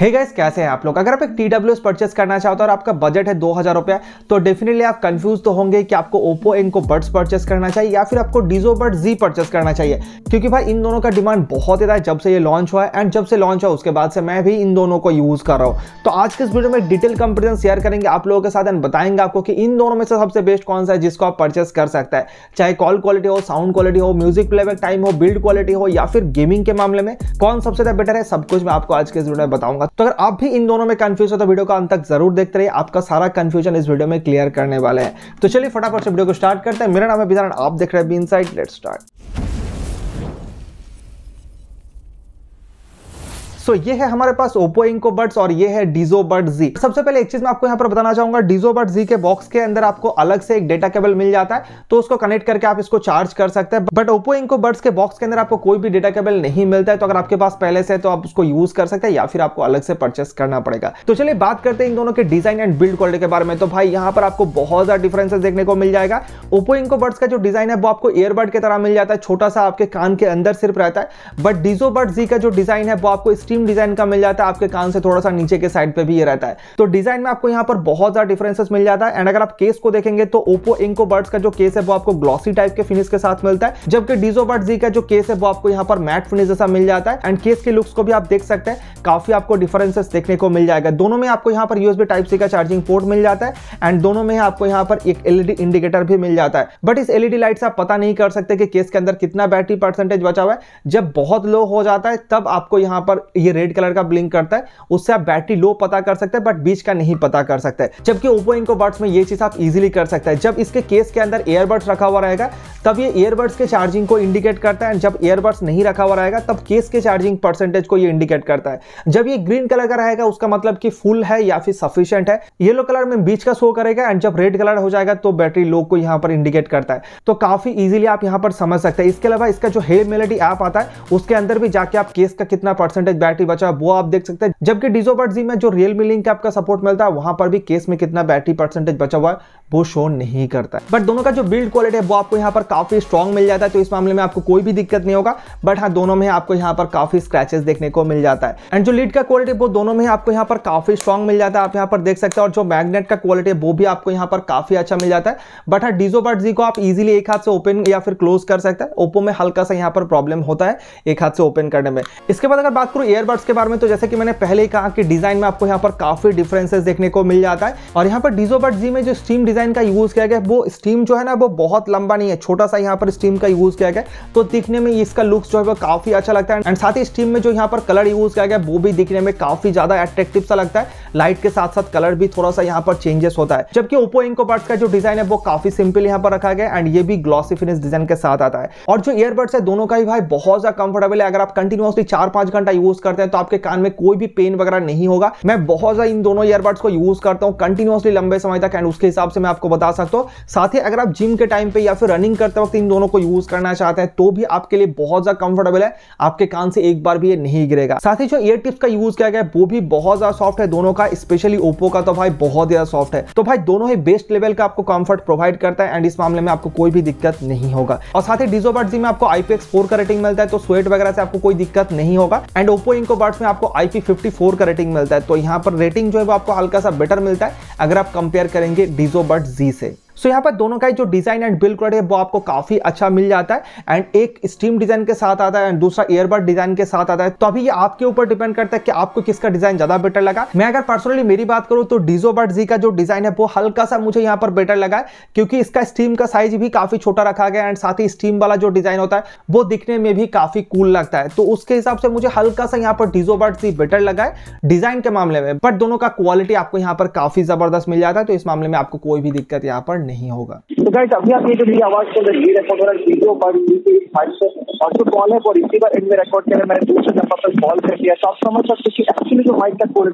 हे hey guys कैसे हैं आप लोग अगर आप एक टी डब्ल्यू परचेस करना चाहते हो तो और आपका बजट है दो हज़ार रुपया तो डेफिनेटली आप कंफ्यूज तो होंगे कि आपको ओप्पो इनको बर्ड्स परचेस करना चाहिए या फिर आपको डीजो बर्ड जी परचेस करना चाहिए क्योंकि भाई इन दोनों का डिमांड बहुत ज़्यादा है जब से ये लॉन्च हुआ है एंड जब से लॉन्च हुआ उसके बाद से मैं भी इन दोनों को यूज़ कर रहा हूँ तो आज के इस वीडियो में डिटेल कंपेरिजन शेयर करेंगे आप लोगों के साथ एंड बताएंगे आपको कि इन दोनों में से सबसे बेस्ट कौन सा है जिसको आप परचेस कर सकता है चाहे कॉल क्वालिटी हो साउंड क्वालिटी हो म्यूजिक प्लेबैक टाइम हो बिल्ड क्वालिटी हो या फिर गेमिंग के मामले में कौन सबसे ज़्यादा बेटर है सब कुछ मैं आपको आज के इस वीडियो में बताऊंगा होगा तो अगर आप भी इन दोनों में कंफ्यूज हो तो वीडियो का अंत तक जरूर देखते रहिए आपका सारा कंफ्यूजन इस वीडियो में क्लियर करने वाले हैं तो चलिए फटाफट से वीडियो को स्टार्ट करते हैं मेरा नाम है बिजारण आप देख रहे हैं बी इन लेट्स स्टार्ट सो so, ये है हमारे पास ओपो इंको बर्ड्स और ये है डीजो बर्ड जी सबसे पहले एक चीज मैं आपको यहाँ पर बताना चाहूंगा डीजो बर्ड जी के बॉक्स के अंदर आपको अलग से एक डेटा केबल मिल जाता है तो उसको कनेक्ट करके आप इसको चार्ज कर सकते हैं बट ओपो इंको बर्ड्स के बॉक्स के अंदर आपको कोई भी डेटा केबल नहीं मिलता है तो अगर आपके पास पहले से तो आप उसको यूज कर सकते हैं या फिर आपको अलग से परचेस करना पड़ेगा तो चलिए बात करते हैं इन दोनों के डिजाइन एंड बिल्ड क्वालिटी के बारे में तो भाई यहाँ पर आपको बहुत ज्यादा डिफरेंसेस देखने को मिल जाएगा ओपो इंको बर्ड्स का जो डिजाइन है वो आपको एयरबर्ड की तरह मिल जाता है छोटा सा आपके कान के अंदर सिर्फ रहता है बट डीजो बर्ड जी का जो डिजाइन है वो आपको स्टील स्कीम डिजाइन का मिल जाता है आपके कान से थोड़ा सा नीचे के साइड पे भी ये रहता है तो डिजाइन में आपको यहाँ पर बहुत ज्यादा डिफरेंसेस मिल जाता है एंड अगर आप केस को देखेंगे तो ओपो इंको बर्ड्स का जो केस है वो आपको ग्लॉसी टाइप के फिनिश के साथ मिलता है जबकि डीजो बर्ड जी का जो केस है वो आपको यहाँ पर मैट फिनिश जैसा मिल जाता है एंड केस के लुक्स को भी आप देख सकते हैं काफी आपको डिफरेंसेस देखने को मिल जाएगा दोनों में आपको यहाँ पर यूएसबी टाइप सी का चार्जिंग पोर्ट मिल जाता है एंड दोनों में आपको यहाँ पर एक एलईडी इंडिकेटर भी मिल जाता है बट इस एलईडी लाइट से आप पता नहीं कर सकते कि केस के अंदर कितना बैटरी परसेंटेज बचा हुआ है जब बहुत लो हो जाता है तब आपको यहाँ पर ये रेड कलर का ब्लिंक करता है उससे आप बैटरी लो पता कर सकते हैं बट बीच का नहीं पता कर सकते जबकि ओपो इनको बर्ड्स में ये चीज़ आप इजिली कर सकते हैं जब इसके केस के अंदर एयरबड्स रखा हुआ रहेगा तब ये एयरबड्स के चार्जिंग को इंडिकेट करता है जब एयरबड्स नहीं रखा हुआ रहेगा तब केस के चार्जिंग परसेंटेज को ये इंडिकेट करता है जब ये ग्रीन कलर का रहेगा उसका मतलब कि फुल है या फिर सफिशियंट है येलो कलर में बीच का शो करेगा एंड जब रेड कलर हो जाएगा तो बैटरी लो को यहाँ पर इंडिकेट करता है तो काफी इजीली आप यहाँ पर समझ सकते हैं इसके अलावा इसका जो हे मेलेडी ऐप आता है उसके अंदर भी जाके आप केस का कितना परसेंटेज बैटरी बैटरी बचा वो आप देख सकते हैं जबकि बट जी में जो रियल मिलिंग ऐप आपका सपोर्ट मिलता है वहां पर भी केस में कितना बैटरी परसेंटेज बचा हुआ है वो शो नहीं करता बट दोनों का जो बिल्ड क्वालिटी है वो आपको यहाँ पर काफी स्ट्रॉन्ग मिल जाता है तो इस मामले में आपको कोई भी दिक्कत नहीं होगा बट हाँ दोनों में आपको यहाँ पर काफी स्क्रैचेस देखने को मिल जाता है एंड जो लीड का क्वालिटी वो दोनों में आपको यहाँ पर काफी स्ट्रॉन्ग मिल जाता है आप यहाँ पर देख सकते हैं और जो मैग्नेट का क्वालिटी है वो भी आपको यहाँ पर काफी अच्छा मिल जाता है बट हाँ बट जी को आप इजिली एक हाथ से ओपन या फिर क्लोज कर सकते हैं ओप्पो में हल्का सा यहाँ पर प्रॉब्लम होता है एक हाथ से ओपन करने में इसके बाद अगर बात करूँ ईयरबड्स के बारे में तो जैसे कि मैंने पहले ही कहा कि डिजाइन में आपको यहाँ पर काफी डिफरेंसेस देखने को मिल जाता है और यहाँ पर डीजोबर्ट जी में जो स्टीम डिजाइन का यूज किया गया वो स्टीम जो है ना वो बहुत लंबा नहीं है छोटा सा यहाँ पर स्टीम का यूज किया गया तो दिखने में इसका लुक्स जो है वो काफी अच्छा लगता है एंड साथ ही स्टीम में जो यहाँ पर कलर यूज किया गया वो भी दिखने में काफी ज्यादा अट्रेक्टिव सा लगता है लाइट के साथ साथ कलर भी थोड़ा सा यहाँ पर चेंजेस होता है जबकि ओपो इंको बर्ड्स का जो डिजाइन है वो काफी सिंपल यहाँ पर रखा गया एंड ये भी ग्लॉसी फिनिश डिजाइन के साथ आता है और जो ईयरबड्स है दोनों का ही भाई बहुत ज्यादा कंफर्टेबल है अगर आप कंटिन्यूसली चार पांच घंटा यूज करते हैं तो आपके कान में कोई भी पेन वगैरह नहीं होगा मैं बहुत ज़्यादा इन दोनों ईयरबड्स को यूज़ करता हूँ कंटिन्यूसली लंबे समय तक एंड उसके हिसाब से मैं आपको बता सकता हूँ साथ ही अगर आप जिम के टाइम पे या फिर रनिंग करते वक्त इन दोनों को यूज़ करना चाहते हैं तो भी आपके लिए बहुत ज़्यादा कंफर्टेबल है आपके कान से एक बार भी ये नहीं गिरेगा साथ ही जो ईयर टिप्स का यूज़ किया गया है वो भी बहुत ज़्यादा सॉफ्ट है दोनों का स्पेशली ओप्पो का तो भाई बहुत ज़्यादा सॉफ्ट है तो भाई दोनों ही बेस्ट लेवल का आपको कंफर्ट प्रोवाइड करता है एंड इस मामले में आपको कोई भी दिक्कत नहीं होगा और साथ ही डिजोबर्ट जी में आपको आईपीएक्स फोर का रेटिंग मिलता है तो स्वेट वगैरह से आपको कोई दिक्कत नहीं होगा एंड ओप्पो इनको बर्ड्स में आपको आई का रेटिंग मिलता है तो यहाँ पर रेटिंग जो है वो आपको हल्का सा बेटर मिलता है अगर आप कंपेयर करेंगे डीजो बर्ड जी से सो so, यहाँ पर दोनों का जो डिज़ाइन एंड बिल्ड क्वालिटी है वो आपको काफ़ी अच्छा मिल जाता है एंड एक स्टीम डिज़ाइन के साथ आता है एंड दूसरा ईयरबड डिज़ाइन के साथ आता है तो अभी ये आपके ऊपर डिपेंड करता है कि आपको किसका डिज़ाइन ज़्यादा बेटर लगा मैं अगर पर्सनली मेरी बात करूँ तो डीजो बर्ड जी का जो डिज़ाइन है वो हल्का सा मुझे यहाँ पर बेटर लगा है क्योंकि इसका स्टीम का साइज भी काफ़ी छोटा रखा गया एंड साथ ही स्टीम वाला जो डिज़ाइन होता है वो दिखने में भी काफ़ी कूल लगता है तो उसके हिसाब से मुझे हल्का सा यहाँ पर डीजो बर्ड जी बेटर लगा है डिज़ाइन के मामले में बट दोनों का क्वालिटी आपको यहाँ पर काफ़ी ज़बरदस्त मिल जाता है तो इस मामले में आपको कोई भी दिक्कत यहाँ पर नहीं होगा तो अभी आप ये जो मेरी आवाज सुन रिकॉर्ड वीडियो पर और जो कॉल है वो रिसीवर एंड में रिकॉर्ड किया मैंने दूसरे नंबर पर कॉल कर दिया तो आप समझ सकते कि एक्चुअली जो माइक का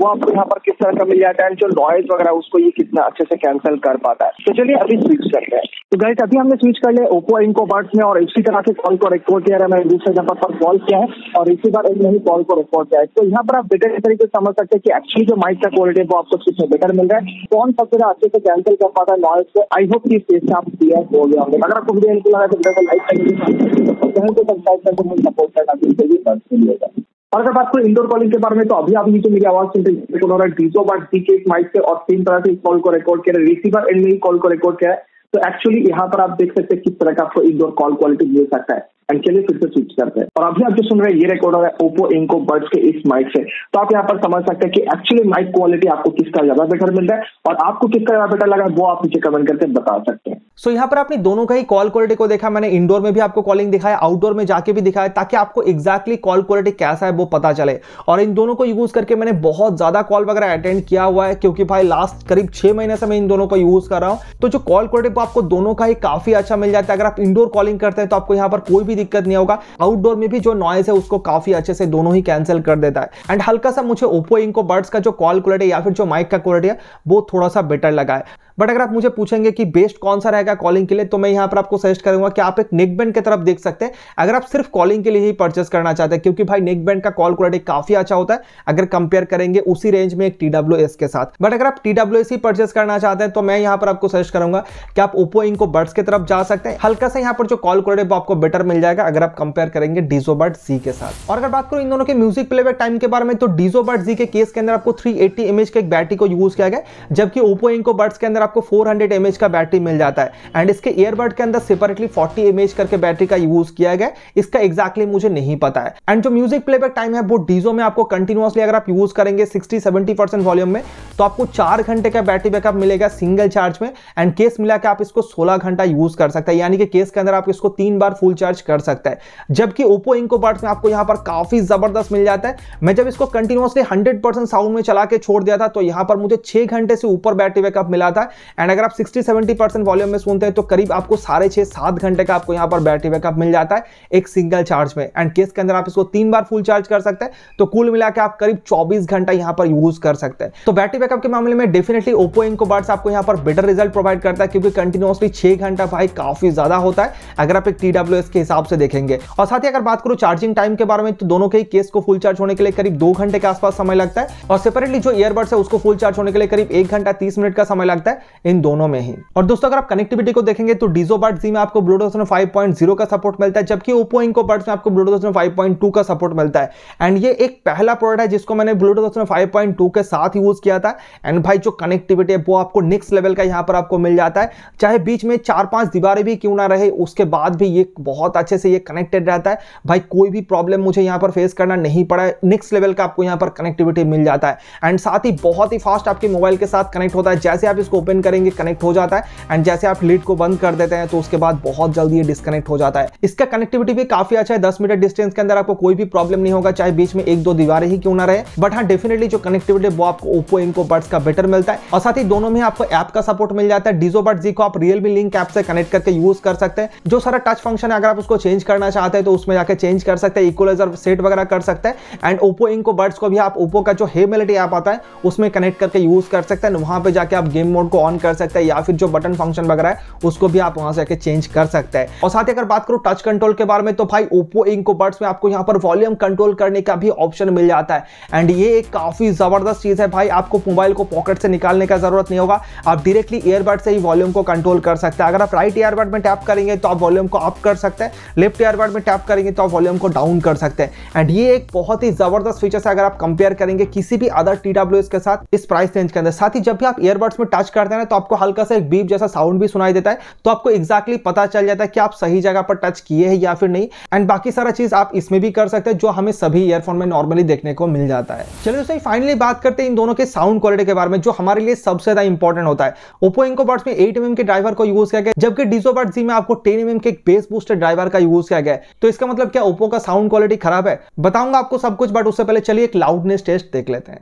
वो आपको यहाँ पर किस तरह का मिल जाता है जो नॉइज वगैरह उसको ये कितना अच्छे से कैंसिल कर पाता है तो चलिए अभी स्विच करते हैं तो गाइस अभी हमने स्विच कर लिया ओपो इनको बर्ड्स में और इसी तरह से कॉल को रिकॉर्ड किया है मैंने दूसरे नंबर पर कॉल किया है और इसी बार एक नहीं कॉल को रिकॉर्ड किया है तो यहाँ पर आप बेटर तरीके से समझ सकते हैं कि एक्चुअली जो माइक का क्वालिटी है वो आपको बेटर मिल रहा है कौन सबसे अच्छे से कैंसिल कर पाता है मॉल से आई होप कि इससे आप क्लियर हो गया होंगे अगर आपको वीडियो हेल्पफुल लगा तो वीडियो को लाइक करेंगे चैनल को सब्सक्राइब करके मुझे सपोर्ट करना बिल्कुल भी बंद नहीं होगा और अगर बात करें इंडोर कॉलिंग के बारे में तो अभी आप नीचे मेरी आवाज सुन रही हो रहा डीजो बार टी के माइक से और तीन तरह से इस कॉल को रिकॉर्ड किया रिसीवर एंड में कॉल को रिकॉर्ड किया है तो एक्चुअली यहाँ पर आप देख सकते हैं किस तरह का आपको इंडोर कॉल क्वालिटी मिल सकता है एंड चलिए फिर से स्विच करते हैं और अभी आप जो सुन रहे हैं ये रिकॉर्ड हो रहा है ओप्पो इनको बर्ड्स के इस माइक से तो आप यहाँ पर समझ सकते हैं कि एक्चुअली माइक क्वालिटी आपको किसका ज्यादा बेटर मिल रहा है और आपको किसका ज्यादा बेटर लगा वो आप नीचे कमेंट करके बता सकते हैं सो so, यहाँ पर आपने दोनों का ही कॉल क्वालिटी को देखा मैंने इंडोर में भी आपको कॉलिंग दिखाया आउटडोर में जाके भी दिखाया ताकि आपको एक्जैक्टली कॉल क्वालिटी कैसा है वो पता चले और इन दोनों को यूज़ करके मैंने बहुत ज़्यादा कॉल वगैरह अटेंड किया हुआ है क्योंकि भाई लास्ट करीब छह महीने से मैं इन दोनों का यूज़ कर रहा हूँ तो जो कॉल क्वालिटी को आपको दोनों का ही काफ़ी अच्छा मिल जाता है अगर आप इंडोर कॉलिंग करते हैं तो आपको यहाँ पर कोई भी दिक्कत नहीं होगा आउटडोर में भी जो नॉइस है उसको काफ़ी अच्छे से दोनों ही कैंसिल कर देता है एंड हल्का सा मुझे ओप्पो इंको बर्ड्स का जो कॉल क्वालिटी या फिर जो माइक का क्वालिटी है वो थोड़ा सा बेटर लगा है बट अगर आप मुझे पूछेंगे कि बेस्ट कौन सा रहेगा कॉलिंग के लिए तो मैं यहाँ पर आपको सजेस्ट करूंगा कि आप एक नेकबैंड की तरफ देख सकते हैं अगर आप सिर्फ कॉलिंग के लिए ही परचेस करना चाहते हैं क्योंकि भाई नेकबैंड का कॉल क्वालिटी काफी अच्छा होता है अगर कंपेयर करेंगे उसी रेंज में एक टी के साथ बट अगर आप टी ही परचेस करना चाहते हैं तो मैं यहां पर आपको सजेस्ट करूंगा कि आप ओपो इनको बर्ड्स की तरफ जा सकते हैं हल्का सा यहाँ पर जो कॉल क्वालिटी आपको बेटर मिल जाएगा अगर आप कंपेयर करेंगे डीजो बर्ड सी के साथ और अगर बात करो इन दोनों के म्यूजिक प्लेबैक टाइम के बारे में तो डीजो बर्ड जी के केस के अंदर आपको थ्री एट्टी के एक बैटरी को यूज किया गया जबकि ओपो इनको बर्ड्स के अंदर आपको 400 हंड्रेड का बैटरी मिल जाता है एंड इसके ईयरबड के अंदर सेपरेटली 40 एम करके बैटरी का यूज किया गया इसका एक्जैक्टली exactly मुझे नहीं पता है एंड जो म्यूजिक प्लेबैक टाइम है वो डीजो में आपको कंटिन्यूसली अगर आप यूज करेंगे सिक्सटी सेवेंटी वॉल्यूम में तो आपको चार घंटे का बैटरी बैकअप मिलेगा सिंगल चार्ज में एंड केस मिला के आप इसको सोलह घंटा यूज कर सकते हैं यानी कि केस के अंदर आप इसको तीन बार फुल चार्ज कर सकते हैं जबकि ओप्पो इंको पार्ट्स में आपको यहां पर काफी जबरदस्त मिल जाता है मैं जब इसको कंटिन्यूसली हंड्रेड साउंड में चला के छोड़ दिया था तो यहां पर मुझे छह घंटे से ऊपर बैटरी बैकअप मिला था एंड अगर आप सिक्सटी सेवेंटी परसेंट वॉल्यूम में सुनते हैं तो करीब आपको साढ़े छः सात घंटे का आपको यहाँ पर बैटरी बैकअप मिल जाता है एक सिंगल चार्ज में एंड केस के अंदर आप इसको तीन बार फुल चार्ज कर सकते हैं तो कुल मिला आप करीब चौबीस घंटा यहाँ पर यूज कर सकते हैं तो बैटरी बैकअप के मामले में डेफिनेटली ओपो इनको बार्ड्स आपको यहाँ पर बेटर रिजल्ट प्रोवाइड करता है क्योंकि कंटिन्यूसली छः घंटा भाई काफी ज्यादा होता है अगर आप एक टी के हिसाब से देखेंगे और साथ ही अगर बात करूँ चार्जिंग टाइम के बारे में तो दोनों के ही केस को फुल चार्ज होने के लिए करीब दो घंटे के आसपास समय लगता है और सेपरेटली जो ईयरबड्स है उसको फुल चार्ज होने के लिए करीब एक घंटा तीस मिनट का समय लगता है इन दोनों में ही और दोस्तों अगर आप कनेक्टिविटी को देखेंगे तो डीजो बर्ड जी में आपको ब्लूटूथ फाइव पॉइंट जीरो का सपोर्ट मिलता है जबकि ओपो इनको बर्ड्स में आपको ब्लूटूथ फाइव पॉइंट टू का सपोर्ट मिलता है एंड ये एक पहला प्रोडक्ट है जिसको मैंने ब्लूटूथ फाइव पॉइंट टू के साथ यूज किया था एंड भाई जो कनेक्टिविटी है वो आपको नेक्स्ट लेवल का यहाँ पर आपको मिल जाता है चाहे बीच में चार पांच दीवारें भी क्यों ना रहे उसके बाद भी ये बहुत अच्छे से ये कनेक्टेड रहता है भाई कोई भी प्रॉब्लम मुझे यहाँ पर फेस करना नहीं पड़ा नेक्स्ट लेवल का आपको यहाँ पर कनेक्टिविटी मिल जाता है एंड साथ ही बहुत ही फास्ट आपके मोबाइल के साथ कनेक्ट होता है जैसे आप इसको ओपन ओपन करेंगे कनेक्ट हो जाता है एंड जैसे आप लीड को बंद कर देते हैं तो उसके बाद बहुत जल्दी ये डिस्कनेक्ट हो जाता है इसका कनेक्टिविटी भी काफी अच्छा है दस मीटर डिस्टेंस के अंदर आपको कोई भी प्रॉब्लम नहीं होगा चाहे बीच में एक दो दीवारें ही क्यों ना रहे बट हाँ डेफिनेटली जो कनेक्टिविटी वो आपको ओप्पो इनको बर्ड्स का बेटर मिलता है और साथ ही दोनों में आपको ऐप का सपोर्ट मिल जाता है डिजो बर्ड जी को आप रियलमी लिंक ऐप से कनेक्ट करके यूज कर सकते हैं जो सारा टच फंक्शन है अगर आप उसको चेंज करना चाहते हैं तो उसमें जाकर चेंज कर सकते हैं इक्वलाइजर सेट वगैरह कर सकते हैं एंड ओप्पो इनको बर्ड्स को भी आप ओप्पो का जो हेमेलिटी ऐप आता है उसमें कनेक्ट करके यूज कर सकते हैं वहां पर जाकर आप गेम मोड को ऑन कर सकते हैं या फिर जो बटन फंक्शन वगैरह है उसको भी आप वहां से आके चेंज कर सकते हैं और साथ ही अगर बात करो टच कंट्रोल के बारे में तो भाई ओप्पो इंको बर्ड्स में आपको यहाँ पर वॉल्यूम कंट्रोल करने का भी ऑप्शन मिल जाता है एंड ये एक काफ़ी ज़बरदस्त चीज़ है भाई आपको मोबाइल को पॉकेट से निकालने का ज़रूरत नहीं होगा आप डायरेक्टली ईयरबड से ही वॉल्यूम को कंट्रोल कर सकते हैं अगर आप राइट ईयरबड में टैप करेंगे तो आप वॉल्यूम को अप कर सकते हैं लेफ्ट ईयरबड में टैप करेंगे तो आप वॉल्यूम को डाउन कर सकते हैं एंड ये एक बहुत ही ज़बरदस्त फीचर है अगर आप कंपेयर करेंगे किसी भी अदर टी के साथ इस प्राइस रेंज के अंदर साथ ही जब भी आप ईयरबड्स में टच करते हैं करते हैं तो आपको हल्का सा एक बीप जैसा साउंड भी सुनाई देता है तो आपको एग्जैक्टली exactly पता चल जाता है कि आप सही जगह पर टच किए हैं या फिर नहीं एंड बाकी सारा चीज आप इसमें भी कर सकते हैं जो हमें सभी ईयरफोन में नॉर्मली देखने को मिल जाता है चलिए दोस्तों फाइनली बात करते हैं इन दोनों के साउंड क्वालिटी के बारे में जो हमारे लिए सबसे ज्यादा इंपॉर्टेंट होता है ओपो इनको बर्ड्स में एट एम के ड्राइवर को यूज किया गया जबकि डिजो बर्ड जी में आपको टेन एम के बेस बूस्टर ड्राइवर का यूज किया गया तो इसका मतलब क्या ओपो का साउंड क्वालिटी खराब है बताऊंगा आपको सब कुछ बट उससे पहले चलिए एक लाउडनेस टेस्ट देख लेते हैं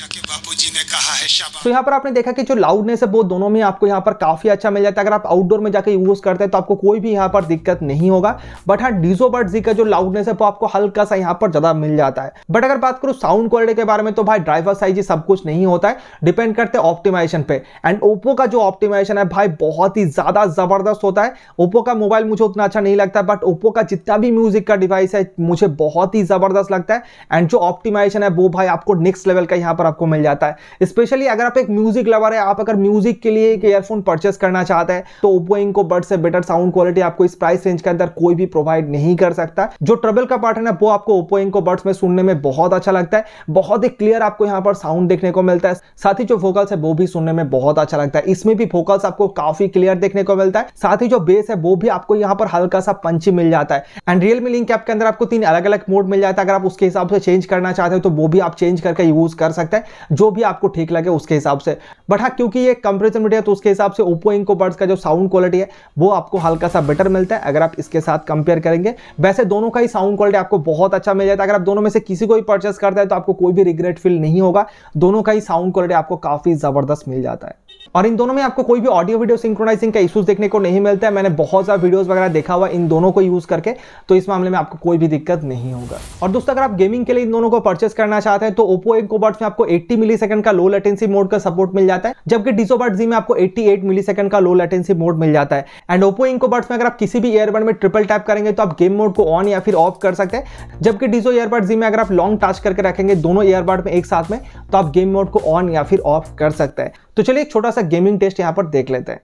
जाके बापूजी ने कहा है शाबाश तो यहाँ पर आपने देखा कि जो लाउडनेस है वो दोनों में आपको यहाँ पर काफी अच्छा मिल जाता है अगर आप आउटडोर में जाकर यूज करते हैं तो आपको कोई भी यहाँ पर दिक्कत नहीं होगा बट हाँ डीजो बर्ड जी का जो लाउडनेस है वो आपको हल्का सा यहाँ पर ज्यादा मिल जाता है बट अगर बात करूँ साउंड क्वालिटी के बारे में तो भाई ड्राइवर साइज ही सब कुछ नहीं होता है डिपेंड करते हैं ऑप्टिमाइजेशन पे एंड ओप्पो का जो ऑप्टिमाइजेशन है भाई बहुत ही ज्यादा जबरदस्त होता है ओप्पो का मोबाइल मुझे उतना अच्छा नहीं लगता बट ओप्पो का जितना भी म्यूजिक का डिवाइस है मुझे बहुत ही जबरदस्त लगता है एंड जो ऑप्टिमाइजेशन है वो भाई आपको नेक्स्ट लेवल का यहाँ पर आपको मिल जाता है स्पेशली अगर आप एक म्यूजिक लवर है आप अगर म्यूजिक के लिए एक ईयरफोन परचेस करना चाहते हैं तो ओप्पो इनको बट से बेटर साउंड क्वालिटी आपको इस प्राइस रेंज के अंदर कोई भी प्रोवाइड नहीं कर सकता जो ट्रबल का पार्ट है ना वो आपको ओप्पो इनको बट्स में सुनने में बहुत अच्छा लगता है बहुत ही क्लियर आपको यहाँ पर साउंड देखने को मिलता है साथ ही जो वोकल्स है वो भी सुनने में बहुत अच्छा लगता है इसमें भी वोकल्स आपको काफी क्लियर देखने को मिलता है साथ ही जो बेस है वो भी आपको यहाँ पर हल्का सा पंची मिल जाता है एंड रियलमी लिंक ऐप के अंदर आपको तीन अलग अलग मोड मिल जाता है अगर आप उसके हिसाब से चेंज करना चाहते हो तो वो भी आप चेंज करके यूज कर सकते हैं है जो भी आपको ठीक लगे उसके हिसाब से बट हाँ क्योंकि ये कंप्रेशन मीडिया तो उसके हिसाब से ओप्पो इंको बर्ड्स का जो साउंड क्वालिटी है वो आपको हल्का सा बेटर मिलता है अगर आप इसके साथ कंपेयर करेंगे वैसे दोनों का ही साउंड क्वालिटी आपको बहुत अच्छा मिल जाता है अगर आप दोनों में से किसी को भी परचेस करते हैं तो आपको कोई भी रिग्रेट फील नहीं होगा दोनों का ही साउंड क्वालिटी आपको काफ़ी ज़बरदस्त मिल जाता है और इन दोनों में आपको कोई भी ऑडियो वीडियो सिंक्रोनाइजिंग का इशूज देखने को नहीं मिलता है मैंने बहुत सारे वीडियोस वगैरह देखा हुआ इन दोनों को यूज़ करके तो इस मामले में आपको कोई भी दिक्कत नहीं होगा और दोस्तों अगर आप गेमिंग के लिए इन दोनों को परचेस करना चाहते हैं तो ओप्पो इंकोबर्ट्स में आपको आपको 80 मिलीसेकंड का लो लेटेंसी मोड का सपोर्ट मिल जाता है जबकि डिसो डिसोबर्ट जी में आपको 88 मिलीसेकंड का लो लेटेंसी मोड मिल जाता है एंड ओपो इंकोबर्ट्स में अगर आप किसी भी ईयरबड में ट्रिपल टैप करेंगे तो आप गेम मोड को ऑन या फिर ऑफ कर सकते हैं जबकि डिसो ईयरबड जी में अगर आप लॉन्ग टच करके रखेंगे दोनों ईयरबड में एक साथ में तो आप गेम मोड को ऑन या फिर ऑफ कर सकते हैं तो चलिए एक छोटा सा गेमिंग टेस्ट यहाँ पर देख लेते हैं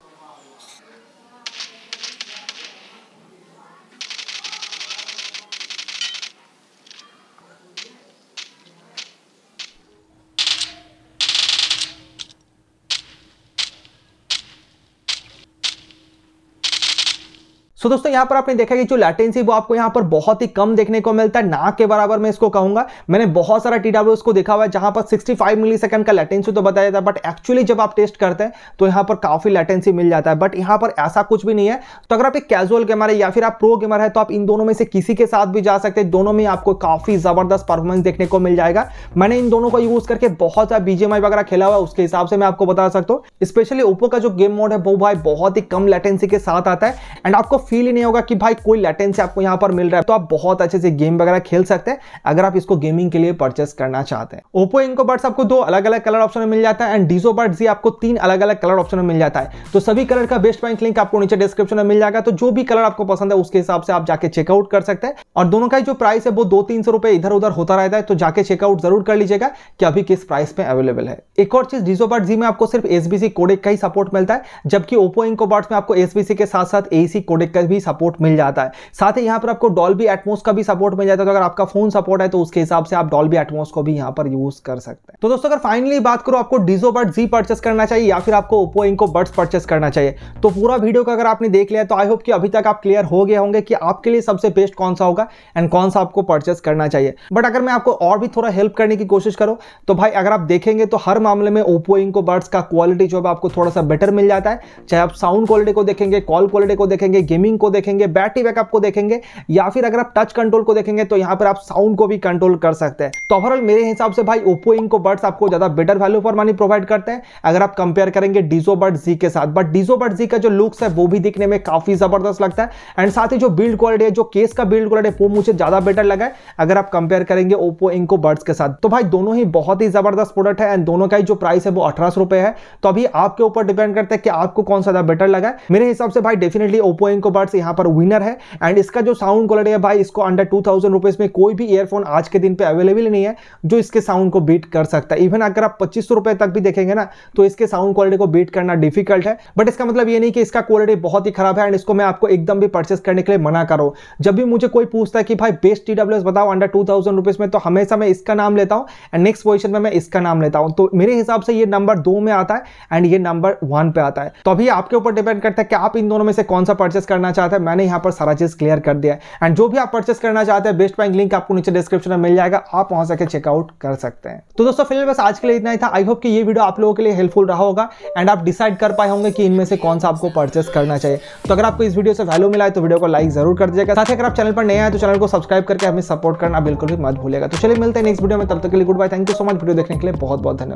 सो दोस्तों यहां पर आपने देखा कि जो लैटेंसी वो आपको यहां पर बहुत ही कम देखने को मिलता है ना के बराबर मैं इसको कहूंगा मैंने बहुत सारा टीडब्ल्यू को देखा हुआ है जहां पर सिक्सटी फाइव मिली सेकंड का लेटेंसी तो बताया जाता है बट एक्चुअली जब आप टेस्ट करते हैं तो यहां पर काफी लेटेंसी मिल जाता है बट यहां पर ऐसा कुछ भी नहीं है तो अगर आप एक कैजुअल गेमर है या फिर आप प्रो गेमर है तो आप इन दोनों में से किसी के साथ भी जा सकते हैं दोनों में आपको काफी जबरदस्त परफॉर्मेंस देखने को मिल जाएगा मैंने इन दोनों को यूज करके बहुत सारा बीजेमआई वगैरह खेला हुआ है उसके हिसाब से मैं आपको बता सकता हूँ स्पेशली ओप्पो का जो गेम मोड है वो भाई बहुत ही कम लेटेंसी के साथ आता है एंड आपको फील ही नहीं होगा कि भाई कोई लेटेंसी आपको यहाँ पर मिल रहा है तो आप बहुत अच्छे से गेम वगैरह खेल सकते हैं अगर आप इसको गेमिंग के लिए परचेस करना चाहते हैं ओप्पो इनको बर्ड्स आपको दो अलग अलग कलर ऑप्शन में मिल जाता है एंड डीजो बर्ड जी आपको तीन अलग अलग कलर ऑप्शन में मिल जाता है तो सभी कलर का बेस्ट पॉइंट लिंक आपको नीचे डिस्क्रिप्शन में मिल जाएगा तो जो भी कलर आपको पसंद है उसके हिसाब से आप जाके चेकआउट कर सकते हैं और दोनों का जो प्राइस है वो दो तीन सौ रुपए इधर उधर होता रहता है तो जाके चेकआउट जरूर कर लीजिएगा कि अभी किस प्राइस में अवेलेबल है एक और चीज डीजो बर्ड जी में आपको सिर्फ एसबीसी कोडेक का ही सपोर्ट मिलता है जबकि ओप्पो इनको बर्ड्स में आपको एसबीसी के साथ साथ एसी कोडेक का तक भी सपोर्ट मिल जाता है साथ ही यहाँ पर आपको डॉल्बी एटमोस का भी सपोर्ट मिल जाता है तो अगर आपका फोन सपोर्ट है तो उसके हिसाब से आप डॉल्बी एटमोस को भी यहाँ पर यूज कर सकते हैं तो दोस्तों अगर फाइनली बात करो आपको डिजो बर्ड जी परचेस करना चाहिए या फिर आपको ओपो इनको बर्ड्स परचेस करना चाहिए तो पूरा वीडियो का अगर आपने देख लिया तो आई होप कि अभी तक आप क्लियर हो गए होंगे कि आपके लिए सबसे बेस्ट कौन सा होगा एंड कौन सा आपको परचेस करना चाहिए बट अगर मैं आपको और भी थोड़ा हेल्प करने की कोशिश करो तो भाई अगर आप देखेंगे तो हर मामले में ओप्पो इनको बर्ड्स का क्वालिटी जो है आपको थोड़ा सा बेटर मिल जाता है चाहे आप साउंड क्वालिटी को देखेंगे कॉल क्वालिटी को देखेंगे गेमिंग जूमिंग को देखेंगे बैटरी बैकअप को देखेंगे या फिर अगर आप टच कंट्रोल को देखेंगे तो यहाँ पर आप साउंड को भी कंट्रोल कर सकते हैं तो ओवरऑल मेरे हिसाब से भाई ओप्पो इनको बर्ड्स आपको ज़्यादा better value for money provide करते हैं अगर आप कंपेयर करेंगे डीजो बर्ड जी के साथ बट डीजो बर्ड जी का जो लुक्स है वो भी दिखने में काफ़ी ज़बरदस्त लगता है एंड साथ ही जो बिल्ड क्वालिटी है जो केस का बिल्ड क्वालिटी है वो मुझे ज़्यादा बेटर लगा है अगर आप कंपेयर करेंगे ओप्पो इनको बर्ड्स के साथ तो भाई दोनों ही बहुत ही ज़बरदस्त प्रोडक्ट है एंड दोनों का ही जो प्राइस है वो अठारह है तो अभी आपके ऊपर डिपेंड करता है कि आपको कौन सा ज़्यादा बेटर लगा है मेरे हिसाब से भाई डेफिनेटली ओप्पो इनको बर्ड्स यहाँ पर विनर है एंड इसका जो साउंड क्वालिटी है भाई इसको अंडर टू थाउजेंड रुपीज़ में कोई भी ईयरफोन आज के दिन पे अवेलेबल नहीं है जो इसके साउंड को बीट कर सकता है इवन अगर आप पच्चीस रुपये तक भी देखेंगे ना तो इसके साउंड क्वालिटी को बीट करना डिफिकल्ट है बट इसका मतलब ये नहीं कि इसका क्वालिटी बहुत ही खराब है एंड इसको मैं आपको एकदम भी परचेस करने के लिए मना करो जब भी मुझे कोई पूछता है कि भाई बेस्ट टी बताओ अंडर टू थाउजेंड में तो हमेशा मैं इसका नाम लेता हूँ एंड नेक्स्ट पोजिशन में मैं इसका नाम लेता हूँ तो मेरे हिसाब से ये नंबर दो में आता है एंड ये नंबर वन पे आता है तो अभी आपके ऊपर डिपेंड करता है कि आप इन दोनों में से कौन सा परचेस करना करना चाहते हैं मैंने यहाँ पर सारा चीज़ क्लियर कर दिया है एंड जो भी आप परचेस करना चाहते हैं बेस्ट बैंक लिंक आपको नीचे डिस्क्रिप्शन में मिल जाएगा आप वहाँ से चेकआउट कर सकते हैं तो दोस्तों फिलहाल बस आज के लिए इतना ही था आई होप कि ये वीडियो आप लोगों के लिए हेल्पफुल रहा होगा एंड आप डिसाइड कर पाए होंगे कि इनमें से कौन सा आपको परचेस करना चाहिए तो अगर आपको इस वीडियो से वैल्यू मिला है तो वीडियो को लाइक जरूर कर दिएगा साथ ही अगर आप चैनल पर नए हैं तो चैनल को सब्सक्राइब करके हमें सपोर्ट करना बिल्कुल भी मत भूलेगा तो चलिए मिलते हैं नेक्स्ट वीडियो में तब तक के लिए good bye thank you so much video देखने के लिए बहुत बहुत धन्यवाद